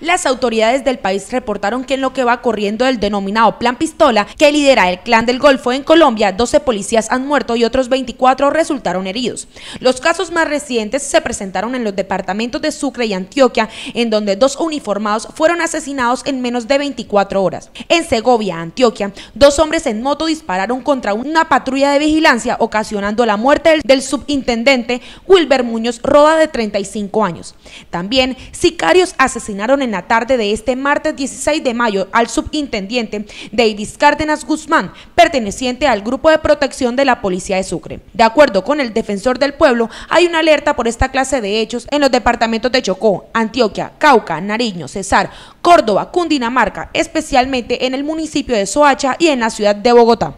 las autoridades del país reportaron que en lo que va corriendo el denominado Plan Pistola, que lidera el Clan del Golfo en Colombia, 12 policías han muerto y otros 24 resultaron heridos. Los casos más recientes se presentaron en los departamentos de Sucre y Antioquia, en donde dos uniformados fueron asesinados en menos de 24 horas. En Segovia, Antioquia, dos hombres en moto dispararon contra una patrulla de vigilancia, ocasionando la muerte del subintendente Wilber Muñoz Roda, de 35 años. También sicarios asesinaron en la tarde de este martes 16 de mayo al subintendente Davis Cárdenas Guzmán, perteneciente al Grupo de Protección de la Policía de Sucre. De acuerdo con el defensor del pueblo, hay una alerta por esta clase de hechos en los departamentos de Chocó, Antioquia, Cauca, Nariño, Cesar, Córdoba, Cundinamarca, especialmente en el municipio de Soacha y en la ciudad de Bogotá.